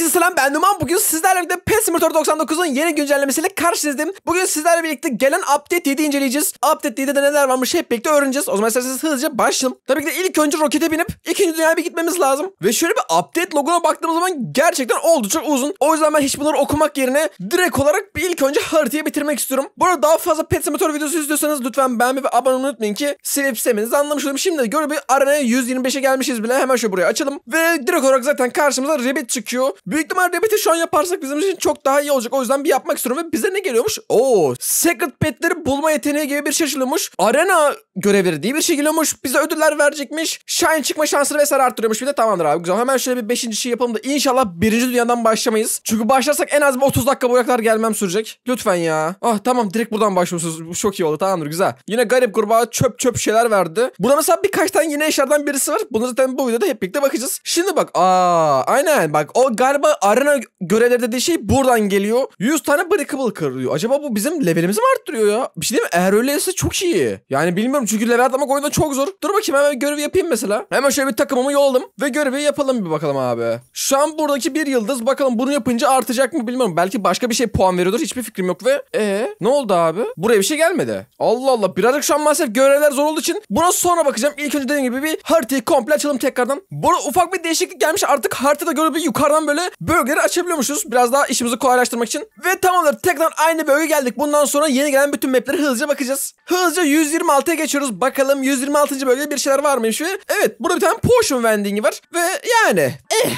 Herkese selam ben Numan. Bugün sizlerle birlikte PES Simulator 99'un yeni güncellemesiyle karşınızdayım. Bugün sizlerle birlikte gelen Update 7'yi inceleyeceğiz. Update 7'de neler varmış hep birlikte öğreneceğiz. O zaman isterseniz hızlıca başlayalım. Tabii ki de ilk önce rokete binip ikinci dünyaya bir gitmemiz lazım. Ve şöyle bir Update logona baktığımız zaman gerçekten oldukça uzun. O yüzden ben hiç bunları okumak yerine direkt olarak bir ilk önce haritayı bitirmek istiyorum. Bu arada daha fazla PES Simulator videosu izliyorsanız lütfen beğenmeyi ve abone olmayı unutmayın ki silip sevmenizi anlamış olayım. Şimdi göre bir arenaya 125'e gelmişiz bile. Hemen şöyle buraya açalım. Ve direkt olarak zaten karşımıza Rabbit çıkıyor. Büyük ihtimal Rabbit'i şu an yaparsak bizim için çok daha iyi olacak. O yüzden bir yapmak istiyorum ve bize ne geliyormuş? Oo, Secret Pet'leri bulma yeteneği gibi bir şey açılıyormuş. Arena görevleri diye bir şey geliyormuş. Bize ödüller verecekmiş. Shine çıkma şansını vesaire arttırıyormuş. Bir de tamamdır abi güzel. Hemen şöyle bir 5. şey yapalım da inşallah 1. dünyadan başlamayız. Çünkü başlarsak en az bir 30 dakika buraya kadar gelmem sürecek. Lütfen ya. Ah tamam direkt buradan başlıyorsunuz. Bu çok iyi oldu tamamdır güzel. Yine garip kurbağa çöp çöp şeyler verdi. Burada mesela birkaç tane yine eşlerden birisi var. Bunu zaten bu videoda hep birlikte bakacağız. Şimdi bak aa aynen bak o garip galiba arena görevleri dediği şey buradan geliyor. 100 tane breakable kırılıyor. Acaba bu bizim levelimizi mi arttırıyor ya? Bir şey değil mi? Eğer öyleyse çok iyi. Yani bilmiyorum çünkü level atlamak oyunda çok zor. Dur bakayım hemen görevi yapayım mesela. Hemen şöyle bir takımımı yolladım ve görevi yapalım bir bakalım abi. Şu an buradaki bir yıldız bakalım bunu yapınca artacak mı bilmiyorum. Belki başka bir şey puan veriyordur. Hiçbir fikrim yok ve ee ne oldu abi? Buraya bir şey gelmedi. Allah Allah birazcık şu an maalesef görevler zor olduğu için buna sonra bakacağım. İlk önce dediğim gibi bir haritayı komple açalım tekrardan. Burada ufak bir değişiklik gelmiş artık haritada görevi yukarıdan böyle bölgeleri açabiliyormuşuz. Biraz daha işimizi kolaylaştırmak için. Ve tamamdır. Tekrar aynı bölge geldik. Bundan sonra yeni gelen bütün mapleri hızlıca bakacağız. Hızlıca 126'ya geçiyoruz. Bakalım 126. bölgede bir şeyler var mıymış. Evet burada bir tane potion vending'i var. Ve yani eh.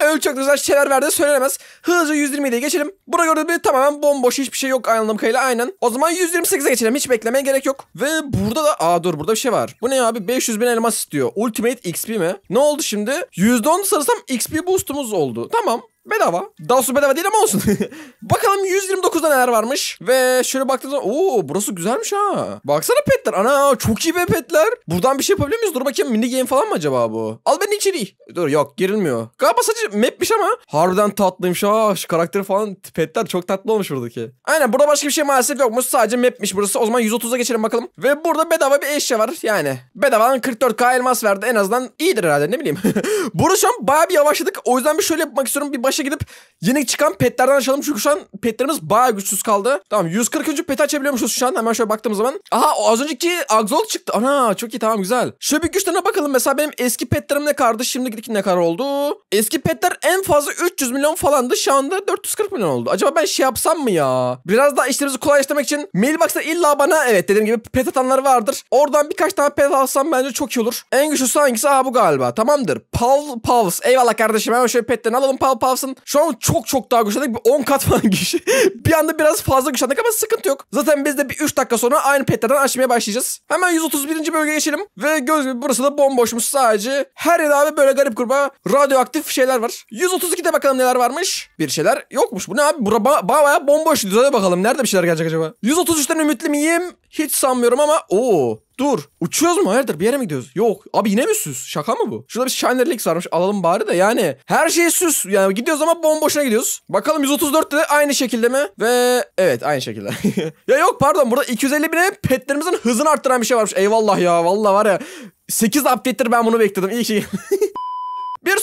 öyle çok güzel şeyler verdi söylenemez. Hızlıca 127'ye geçelim. Burada göre bir tamamen bomboş hiçbir şey yok anladığım kadarıyla aynen. O zaman 128'e geçelim. Hiç beklemeye gerek yok. Ve burada da aa dur burada bir şey var. Bu ne abi 500 bin elmas istiyor. Ultimate XP mi? Ne oldu şimdi? %10 sanırsam XP boostumuz oldu. Tamam Bedava. Daha su bedava değil ama olsun. Bakalım 129'da neler varmış. Ve şöyle baktığımızda ooo burası güzelmiş ha. Baksana petler. Ana çok iyi be petler. Buradan bir şey yapabiliyor muyuz? Dur bakayım mini game falan mı acaba bu? Al beni içeri. Dur yok girilmiyor. Galiba sadece mapmiş ama. Harbiden tatlıymış ha. Şu karakteri falan petler çok tatlı olmuş buradaki. Aynen burada başka bir şey maalesef yokmuş. Sadece mapmiş burası. O zaman 130'a geçelim bakalım. Ve burada bedava bir eşya var. Yani bedavadan 44k elmas verdi. En azından iyidir herhalde ne bileyim. burada şu an baya bir yavaşladık. O yüzden bir şöyle yapmak istiyorum. Bir baş savaşa gidip yeni çıkan petlerden açalım. Çünkü şu an petlerimiz bayağı güçsüz kaldı. Tamam 140. pet açabiliyormuşuz şu an. Hemen şöyle baktığımız zaman. Aha az önceki agzol çıktı. Ana çok iyi tamam güzel. Şöyle bir güçlerine bakalım. Mesela benim eski petlerim ne kadardı? Şimdiki ne kadar oldu? Eski petler en fazla 300 milyon falandı. Şu anda 440 milyon oldu. Acaba ben şey yapsam mı ya? Biraz daha işlerimizi kolaylaştırmak için mailbox'ta illa bana evet dediğim gibi pet atanlar vardır. Oradan birkaç tane pet alsam bence çok iyi olur. En güçlüsü hangisi? Aha bu galiba. Tamamdır. Pav Pavs. Eyvallah kardeşim. Hemen şöyle petlerini alalım. Pav Pavs'ı olmasın. Şu an çok çok daha güçlendik. 10 kat falan güçlü. bir anda biraz fazla güçlendik ama sıkıntı yok. Zaten biz de bir 3 dakika sonra aynı petlerden açmaya başlayacağız. Hemen 131. bölgeye geçelim. Ve göz gibi burası da bomboşmuş sadece. Her yerde abi böyle garip kurba, radyoaktif şeyler var. 132'de bakalım neler varmış. Bir şeyler yokmuş. Bu ne abi? Bura ba bayağı bomboş. Hadi bakalım nerede bir şeyler gelecek acaba? 133'ten ümitli miyim? Hiç sanmıyorum ama. Oo. Dur. Uçuyoruz mu? Hayırdır bir yere mi gidiyoruz? Yok. Abi yine mi süs? Şaka mı bu? Şurada bir Shiner Leaks varmış. Alalım bari de yani. Her şey süs. Yani gidiyoruz ama bomboşuna gidiyoruz. Bakalım 134 de aynı şekilde mi? Ve evet aynı şekilde. ya yok pardon burada 250 bine petlerimizin hızını arttıran bir şey varmış. Eyvallah ya. Valla var ya. 8 update'tir ben bunu bekledim. İyi ki.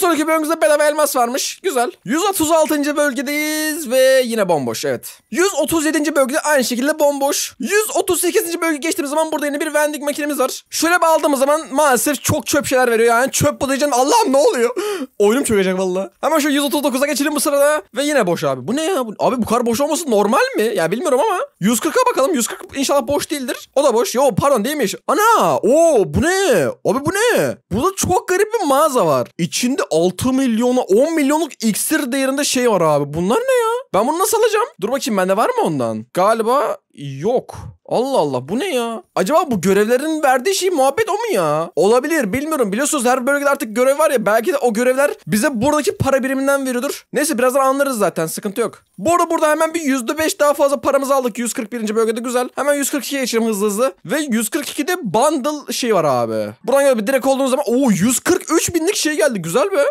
sonraki bölümümüzde bedava elmas varmış. Güzel. 136. bölgedeyiz ve yine bomboş evet. 137. bölgede aynı şekilde bomboş. 138. bölge geçtiğimiz zaman burada yine bir vending makinemiz var. Şöyle aldığımız zaman maalesef çok çöp şeyler veriyor yani. Çöp bulayacağım Allah'ım ne oluyor? Oyunum çökecek vallahi. Hemen şu 139'a geçelim bu sırada. Ve yine boş abi. Bu ne ya? Abi bu kar boş olması normal mi? Ya bilmiyorum ama. 140'a bakalım. 140 inşallah boş değildir. O da boş. Yo pardon değilmiş. Ana! o bu ne? Abi bu ne? Burada çok garip bir mağaza var. İçinde 6 milyona 10 milyonluk iksir değerinde şey var abi. Bunlar ne ya? Ben bunu nasıl alacağım? Dur bakayım bende var mı ondan? Galiba Yok. Allah Allah bu ne ya? Acaba bu görevlerin verdiği şey muhabbet o mu ya? Olabilir bilmiyorum. Biliyorsunuz her bölgede artık görev var ya. Belki de o görevler bize buradaki para biriminden veriyordur. Neyse birazdan anlarız zaten sıkıntı yok. Bu arada burada hemen bir %5 daha fazla paramızı aldık 141. bölgede güzel. Hemen 142'ye geçelim hızlı hızlı. Ve 142'de bundle şey var abi. Buradan bir direkt olduğunuz zaman o 143 binlik şey geldi güzel mi?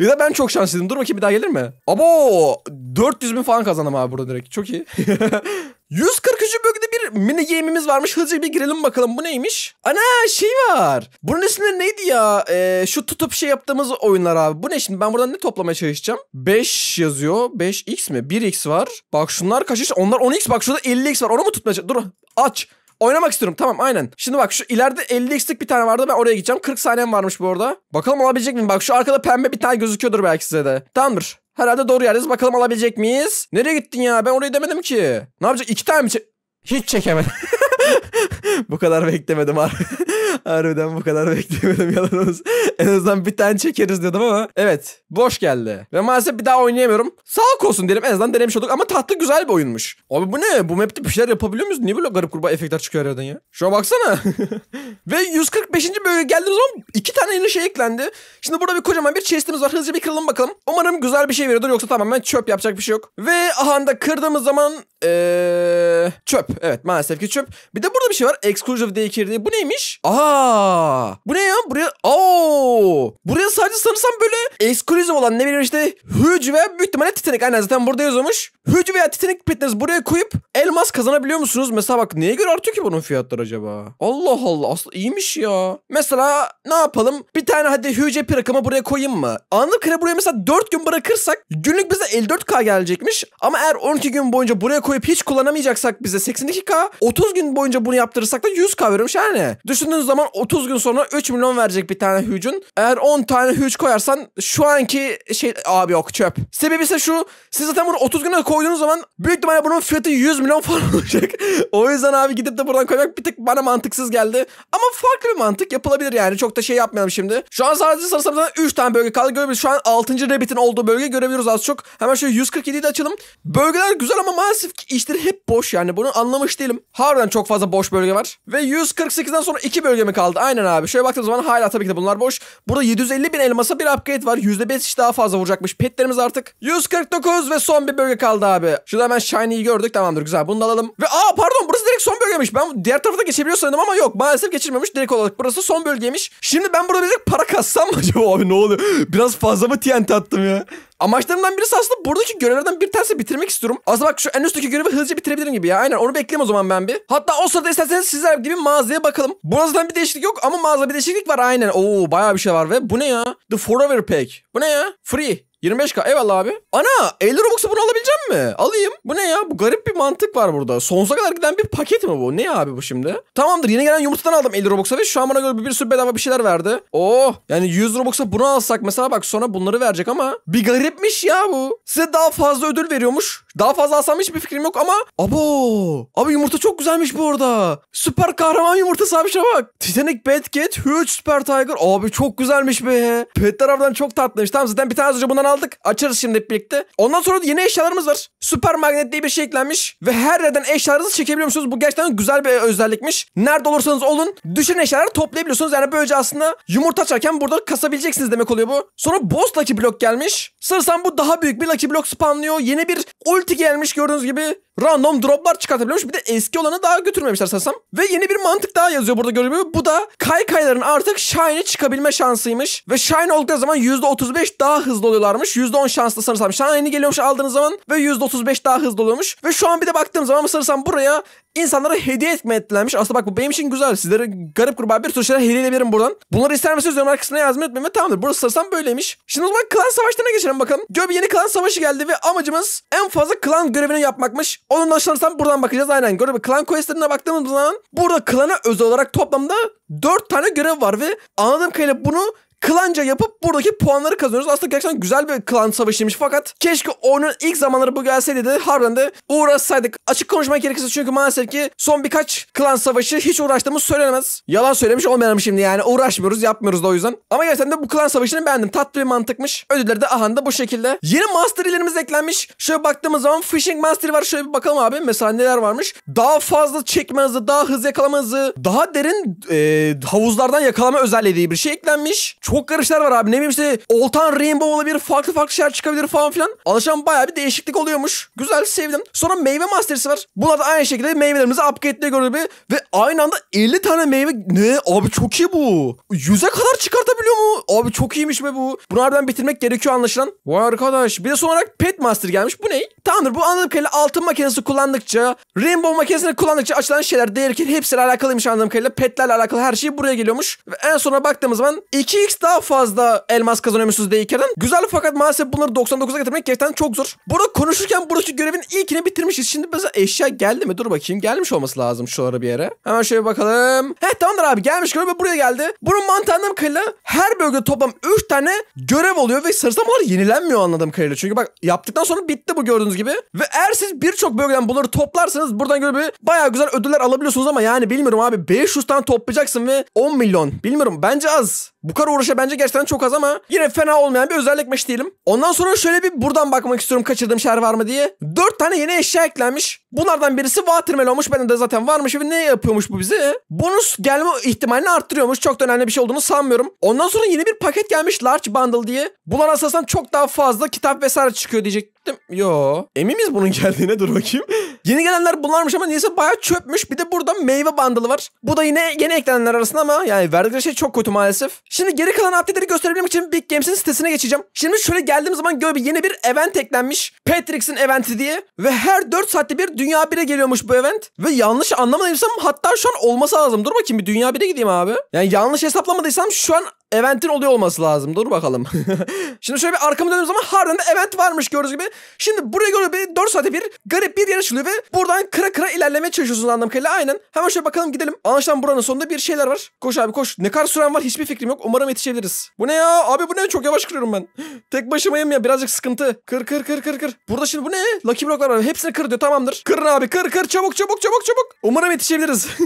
ya da ben çok şanslıydım. Dur bakayım bir daha gelir mi? Abo 400 bin falan kazandım abi burada direkt. Çok iyi. 143. bölgede bir mini game'imiz varmış. Hızlıca bir girelim bakalım bu neymiş? Ana şey var. Bunun ismi neydi ya? Ee, şu tutup şey yaptığımız oyunlar abi. Bu ne şimdi? Ben buradan ne toplamaya çalışacağım? 5 yazıyor. 5x mi? 1x var. Bak şunlar kaç x? Onlar 10x. Bak şurada 50x var. Onu mu tutmaya Dur aç. Oynamak istiyorum tamam aynen. Şimdi bak şu ileride 50x'lik bir tane vardı ben oraya gideceğim. 40 saniyem varmış bu arada. Bakalım olabilecek mi Bak şu arkada pembe bir tane gözüküyordur belki size de. Tamamdır. Herhalde doğru yerdeyiz. Bakalım alabilecek miyiz? Nereye gittin ya? Ben orayı demedim ki. Ne yapacak? İki tane mi çek... Hiç çekemedim. Bu kadar beklemedim abi. Harbiden bu kadar beklemiyordum yalanımız. en azından bir tane çekeriz diyordum ama. Evet. Boş geldi. Ve maalesef bir daha oynayamıyorum. Sağlık olsun diyelim. En azından denemiş olduk ama tatlı güzel bir oyunmuş. Abi bu ne? Bu map'te bir şeyler yapabiliyor muyuz? Niye böyle garip kurba efektler çıkıyor yerden ya? Şuna baksana. Ve 145. bölüme geldiğimiz zaman iki tane yeni şey eklendi. Şimdi burada bir kocaman bir chestimiz var. Hızlıca bir kıralım bakalım. Umarım güzel bir şey veriyordur. Yoksa tamamen çöp yapacak bir şey yok. Ve ahanda kırdığımız zaman ee, çöp. Evet maalesef ki çöp. Bir de burada bir şey var. Exclusive Daycare diye. Bu neymiş? Aha bu ne ya? Buraya Oo! Buraya sadece sanırsam böyle ekskluzif olan ne bileyim işte Huge veya büyük ihtimalle Titanic. Aynen zaten burada yazılmış. Huge veya Titanic petlerinizi buraya koyup elmas kazanabiliyor musunuz? Mesela bak neye göre artıyor ki bunun fiyatları acaba? Allah Allah aslında iyiymiş ya. Mesela ne yapalım? Bir tane hadi Huge pirakımı buraya koyayım mı? Anlık kre buraya mesela 4 gün bırakırsak günlük bize 54k gelecekmiş. Ama eğer 12 gün boyunca buraya koyup hiç kullanamayacaksak bize 82k. 30 gün boyunca bunu yaptırırsak da 100k veriyormuş yani. Düşündüğünüz zaman zaman 30 gün sonra 3 milyon verecek bir tane hücün. Eğer 10 tane hüc koyarsan şu anki şey abi yok çöp. Sebebi ise şu. Siz zaten bunu 30 güne koyduğunuz zaman büyük ihtimalle bunun fiyatı 100 milyon falan olacak. o yüzden abi gidip de buradan koymak bir tık bana mantıksız geldi. Ama farklı bir mantık yapılabilir yani. Çok da şey yapmayalım şimdi. Şu an sadece sanırsam 3 tane bölge kaldı. Görebiliriz. Şu an 6. Rabbit'in olduğu bölge görebiliyoruz az çok. Hemen şöyle 147'yi de açalım. Bölgeler güzel ama maalesef ki işleri hep boş yani. Bunu anlamış değilim. Harbiden çok fazla boş bölge var. Ve 148'den sonra 2 bölge mi kaldı? Aynen abi. Şöyle baktığımız zaman hala tabii ki de bunlar boş. Burada 750 bin elmasa bir upgrade var. %5 iş daha fazla vuracakmış. Petlerimiz artık 149 ve son bir bölge kaldı abi. Şurada hemen Shiny'yi gördük. Tamamdır güzel. Bunu da alalım. Ve aa pardon burası direkt son bölgeymiş. Ben diğer tarafta geçebiliyor sanırım ama yok. Maalesef geçirmemiş. Direkt olarak burası son bölgeymiş. Şimdi ben burada birazcık para kassam mı acaba abi ne oluyor? Biraz fazla mı TNT attım ya? Amaçlarımdan birisi aslında buradaki görevlerden bir tanesi bitirmek istiyorum. Aslında bak şu en üstteki görevi hızlıca bitirebilirim gibi ya. Aynen onu bekleyeyim o zaman ben bir. Hatta o sırada isterseniz sizler gibi mağazaya bakalım. Burada zaten bir değişiklik yok ama mağazada bir değişiklik var aynen. Oo bayağı bir şey var ve bu ne ya? The Forever Pack. Bu ne ya? Free. 25k eyvallah abi. Ana 50 Robux'a bunu alabileceğim mi? Alayım. Bu ne ya? Bu garip bir mantık var burada. Sonsuza kadar giden bir paket mi bu? Ne abi bu şimdi? Tamamdır yeni gelen yumurtadan aldım 50 Robux'a ve şu an bana göre bir, sürü bedava bir şeyler verdi. Oh yani 100 Robux'a bunu alsak mesela bak sonra bunları verecek ama bir garipmiş ya bu. Size daha fazla ödül veriyormuş. Daha fazla alsam hiçbir fikrim yok ama abo. Abi yumurta çok güzelmiş bu arada. Süper kahraman yumurtası abi şuna bak. Titanic Bad Cat Huge Super Tiger. Abi çok güzelmiş be. Petler harbiden çok tatlıymış. Tamam zaten bir tane az önce bundan aldık. Açarız şimdi hep birlikte. Ondan sonra yeni eşyalarımız var. Süper magnet diye bir şey eklenmiş. Ve her yerden eşyalarınızı çekebiliyor musunuz? Bu gerçekten güzel bir özellikmiş. Nerede olursanız olun düşen eşyaları toplayabiliyorsunuz. Yani böylece aslında yumurta açarken burada kasabileceksiniz demek oluyor bu. Sonra boss lucky block gelmiş. Sanırsam bu daha büyük bir lucky block spamlıyor. Yeni bir oy ulti gelmiş gördüğünüz gibi random droplar çıkartabiliyormuş. Bir de eski olanı daha götürmemişler sanırsam. Ve yeni bir mantık daha yazıyor burada görülüyor. Bu da kaykayların artık shine çıkabilme şansıymış. Ve shine oldukları zaman %35 daha hızlı oluyorlarmış. %10 şanslı sanırsam shine'i geliyormuş aldığınız zaman ve %35 daha hızlı oluyormuş. Ve şu an bir de baktığım zaman sanırsam buraya insanlara hediye etme etkilenmiş. Aslında bak bu benim için güzel. Sizlere garip gruba bir sürü şeyler hediye edebilirim buradan. Bunları ister misiniz yorumlar arkasına yazmayı unutmayın ve tamamdır. Burası sanırsam böyleymiş. Şimdi o zaman klan savaşlarına geçelim bakalım. Göbe yeni klan savaşı geldi ve amacımız en fazla klan görevini yapmakmış. Onunla sanırsam buradan bakacağız aynen. Görev klan questlerine baktığımız zaman burada klana özel olarak toplamda 4 tane görev var ve anladığım kadarıyla bunu klanca yapıp buradaki puanları kazanıyoruz. Aslında gerçekten güzel bir klan savaşıymış fakat keşke onun ilk zamanları bu gelseydi de harbiden de uğraşsaydık. Açık konuşmak gerekirse çünkü maalesef ki son birkaç klan savaşı hiç uğraştığımız söylenemez. Yalan söylemiş olmayalım şimdi yani uğraşmıyoruz yapmıyoruz da o yüzden. Ama gerçekten de bu klan savaşını beğendim. Tatlı bir mantıkmış. Ödülleri de ahanda bu şekilde. Yeni master eklenmiş. Şöyle baktığımız zaman fishing master var. Şöyle bir bakalım abi mesela neler varmış. Daha fazla çekme hızı, daha hız yakalama hızı, daha derin e, havuzlardan yakalama özelliği diye bir şey eklenmiş. Çok çok karışlar var abi. Ne bileyim işte Oltan Rainbow olabilir. Farklı farklı şeyler çıkabilir falan filan. Alışan bayağı bir değişiklik oluyormuş. Güzel sevdim. Sonra meyve masterisi var. Bunlar da aynı şekilde meyvelerimizi upgrade'le göre bir ve aynı anda 50 tane meyve. Ne? Abi çok iyi bu. Yüz'e kadar çıkartabiliyor mu? Abi çok iyiymiş be bu. Bunu harbiden bitirmek gerekiyor anlaşılan. Vay arkadaş. Bir de son olarak Pet Master gelmiş. Bu ne? Tamamdır bu anladığım kadarıyla altın makinesi kullandıkça, rainbow makinesini kullandıkça açılan şeyler değerken hepsiyle alakalıymış anladığım kadarıyla. Petlerle alakalı her şey buraya geliyormuş. Ve en sona baktığımız zaman 2x daha fazla elmas kazanıyormuşsunuz d Güzel fakat maalesef bunları 99'a getirmek gerçekten çok zor. Burada konuşurken buradaki görevin ilkini bitirmişiz. Şimdi mesela eşya geldi mi? Dur bakayım. Gelmiş olması lazım şuralara bir yere. Hemen şöyle bakalım. He tamamdır abi gelmiş görev ve buraya geldi. Bunun mantığı anladığım kadarıyla her bölgede toplam 3 tane görev oluyor ve sarısamalar yenilenmiyor anladığım kadarıyla. Çünkü bak yaptıktan sonra bitti bu gördüğünüz gördüğünüz gibi. Ve eğer siz birçok bölgeden bunları toplarsanız buradan göre bir bayağı güzel ödüller alabiliyorsunuz ama yani bilmiyorum abi 500 tane toplayacaksın ve 10 milyon. Bilmiyorum bence az. Bu kadar uğraşa bence gerçekten çok az ama yine fena olmayan bir özellikmiş diyelim. Ondan sonra şöyle bir buradan bakmak istiyorum kaçırdığım şeyler var mı diye. 4 tane yeni eşya eklenmiş. Bunlardan birisi watermelon olmuş. Bende de zaten varmış ve ne yapıyormuş bu bize? Bonus gelme ihtimalini arttırıyormuş. Çok da önemli bir şey olduğunu sanmıyorum. Ondan sonra yeni bir paket gelmiş Large Bundle diye. Bunlar aslında çok daha fazla kitap vesaire çıkıyor diyecek ettim. Yo. Emin miyiz bunun geldiğine? Dur bakayım. Yeni gelenler bunlarmış ama neyse bayağı çöpmüş. Bir de burada meyve bandılı var. Bu da yine yeni eklenenler arasında ama yani verdikleri şey çok kötü maalesef. Şimdi geri kalan update'leri gösterebilmek için Big Games'in sitesine geçeceğim. Şimdi şöyle geldiğim zaman gör bir yeni bir event eklenmiş. Patrick'sin eventi diye. Ve her 4 saatte bir Dünya 1'e geliyormuş bu event. Ve yanlış anlamadıysam hatta şu an olması lazım. Dur bakayım bir Dünya 1'e gideyim abi. Yani yanlış hesaplamadıysam şu an eventin oluyor olması lazım. Dur bakalım. Şimdi şöyle bir arkamı döndüğüm zaman harbiden de event varmış gördüğünüz gibi. Şimdi buraya göre bir 4 saate bir garip bir yarış oluyor ve buradan kıra kıra ilerleme çalışıyorsunuz anladığım kadarıyla. Aynen. Hemen şöyle bakalım gidelim. Anlaşılan buranın sonunda bir şeyler var. Koş abi koş. Ne kadar süren var hiçbir fikrim yok. Umarım yetişebiliriz. Bu ne ya? Abi bu ne? Çok yavaş kırıyorum ben. Tek başımayım ya. Birazcık sıkıntı. Kır kır kır kır kır. Burada şimdi bu ne? Lucky bloklar var. Hepsini kır diyor. Tamamdır. Kırın abi. Kır kır. Çabuk çabuk çabuk çabuk. Umarım yetişebiliriz.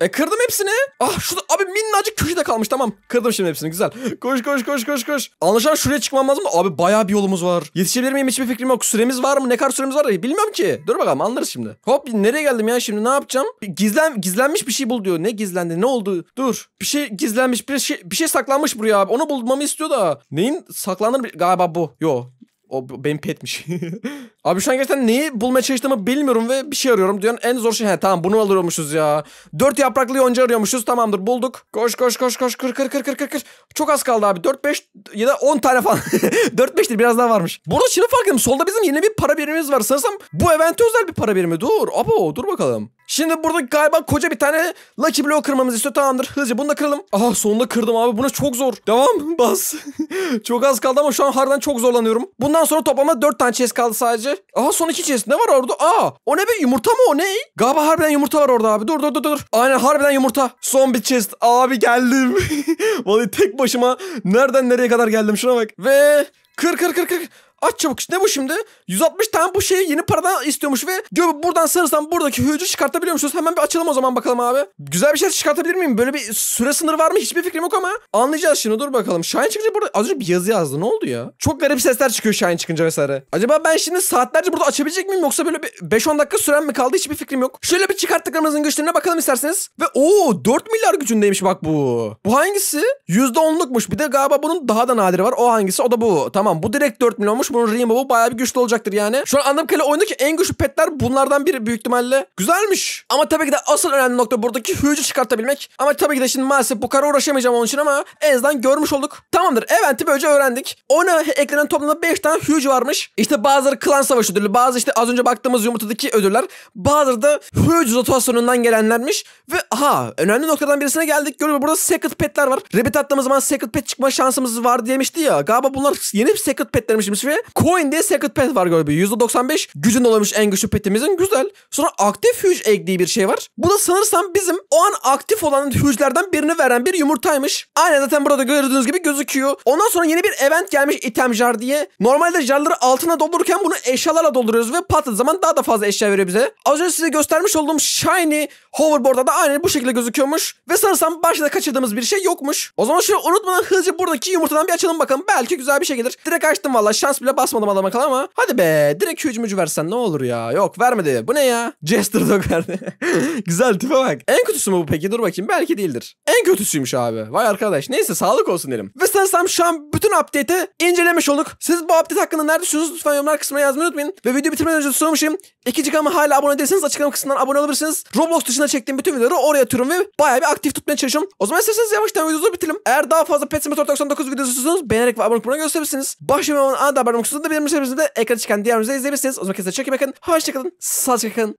E kırdım hepsini. Ah şurada abi minnacık köşede kalmış tamam. Kırdım şimdi hepsini güzel. Koş koş koş koş koş. Anlaşılan şuraya çıkmam lazım. Abi bayağı bir yolumuz var. Yetişebilir miyim hiçbir fikrim yok. Süremiz var mı? Ne kadar süremiz var? Bilmiyorum ki. Dur bakalım anlarız şimdi. Hop nereye geldim ya şimdi ne yapacağım? Gizlen gizlenmiş bir şey bul diyor. Ne gizlendi? Ne oldu? Dur. Bir şey gizlenmiş. Bir şey bir şey saklanmış buraya abi. Onu bulmamı istiyor da. Neyin saklanır galiba bu. Yo o benim petmiş. Abi şu an gerçekten neyi bulmaya çalıştığımı bilmiyorum ve bir şey arıyorum. Diyorsun en zor şey. He tamam bunu alıyormuşuz ya. Dört yapraklı yonca arıyormuşuz. Tamamdır bulduk. Koş koş koş koş kır kır kır kır kır kır. Çok az kaldı abi. Dört beş ya da on tane falan. Dört beş'tir biraz daha varmış. Burada şimdi fark ettim. Solda bizim yeni bir para birimimiz var. Sanırsam bu event özel bir para birimi. Dur. Abo dur bakalım. Şimdi burada galiba koca bir tane Lucky Blow kırmamız istiyor. Tamamdır. Hızlıca bunu da kıralım. Aha sonunda kırdım abi. Buna çok zor. Devam. Bas. çok az kaldı ama şu an harbiden çok zorlanıyorum. Bundan Ondan sonra toplamda 4 tane chest kaldı sadece. Aha son 2 chest. Ne var orada? Aa o ne be yumurta mı o ne? Galiba harbiden yumurta var orada abi. Dur dur dur dur. Aynen harbiden yumurta. Son bir chest. Abi geldim. Vallahi tek başıma nereden nereye kadar geldim şuna bak. Ve Kır kır kır kır. Aç çabuk işte ne bu şimdi? 160 tane bu şeyi yeni paradan istiyormuş ve diyor buradan sarırsam buradaki hücre çıkartabiliyor musunuz? Hemen bir açalım o zaman bakalım abi. Güzel bir şey çıkartabilir miyim? Böyle bir süre sınırı var mı? Hiçbir fikrim yok ama anlayacağız şimdi dur bakalım. Şahin çıkınca burada az önce bir yazı yazdı ne oldu ya? Çok garip sesler çıkıyor Şahin çıkınca vesaire. Acaba ben şimdi saatlerce burada açabilecek miyim yoksa böyle bir 5-10 dakika süren mi kaldı? Hiçbir fikrim yok. Şöyle bir çıkarttıklarımızın güçlerine bakalım isterseniz. Ve o 4 milyar gücündeymiş bak bu. Bu hangisi? %10'lukmuş. Bir de galiba bunun daha da nadiri var. O hangisi? O da bu. Tamam bu direkt 4 milyon olmuş bunun bu bayağı bir güçlü olacaktır yani. Şu an anladığım kadarıyla oyundaki en güçlü petler bunlardan biri büyük ihtimalle. Güzelmiş. Ama tabii ki de asıl önemli nokta buradaki hücü çıkartabilmek. Ama tabii ki de şimdi maalesef bu kadar uğraşamayacağım onun için ama en azından görmüş olduk. Tamamdır. Event'i böylece öğrendik. Ona eklenen toplamda 5 tane hücü varmış. İşte bazıları klan savaşı ödülü, bazı işte az önce baktığımız yumurtadaki ödüller, bazıları da hücü rotasyonundan gelenlermiş. Ve aha önemli noktadan birisine geldik. Görüyor burada second petler var. Rabbit attığımız zaman second pet çıkma şansımız var demişti ya. Galiba bunlar yeni second petlermişmiş ve coin diye secret pet var galiba. %95 gücün olamış en güçlü petimizin. Güzel. Sonra aktif hüc egg diye bir şey var. Bu da sanırsam bizim o an aktif olan hücrelerden birini veren bir yumurtaymış. Aynen zaten burada gördüğünüz gibi gözüküyor. Ondan sonra yeni bir event gelmiş item jar diye. Normalde jarları altına doldururken bunu eşyalarla dolduruyoruz ve patladığı zaman daha da fazla eşya veriyor bize. Az önce size göstermiş olduğum shiny hoverboard'a da aynen bu şekilde gözüküyormuş. Ve sanırsam başta kaçırdığımız bir şey yokmuş. O zaman şöyle unutmadan hızlıca buradaki yumurtadan bir açalım bakalım. Belki güzel bir şey gelir. Direkt açtım valla şans bile bile basmadım adam akıllı ama. Hadi be direkt hücumucu versen ne olur ya. Yok vermedi. Bu ne ya? Jester Dog verdi. Güzel tipe bak. En kötüsü mü bu peki? Dur bakayım. Belki değildir. En kötüsüymüş abi. Vay arkadaş. Neyse sağlık olsun derim. Ve sanırsam şu an bütün update'i incelemiş olduk. Siz bu update hakkında nerede düşünüyorsunuz lütfen yorumlar kısmına yazmayı unutmayın. Ve video bitirmeden önce sormuşum. İkinci kanalıma hala abone değilseniz açıklama kısmından abone olabilirsiniz. Roblox dışında çektiğim bütün videoları oraya atıyorum ve bayağı bir aktif tutmaya çalışıyorum. O zaman isterseniz yavaştan videomuzu bitirelim. Eğer daha fazla Pet Simulator 99 videosu istiyorsanız beğenerek ve abone olmayı gösterebilirsiniz. Başlamayı anında haber parmak ucunda bir yanımızda ekran çıkan diğer videoyu izleyebilirsiniz. O zaman kesinlikle çok iyi bakın. Hoşçakalın. Sağlıcakla kalın.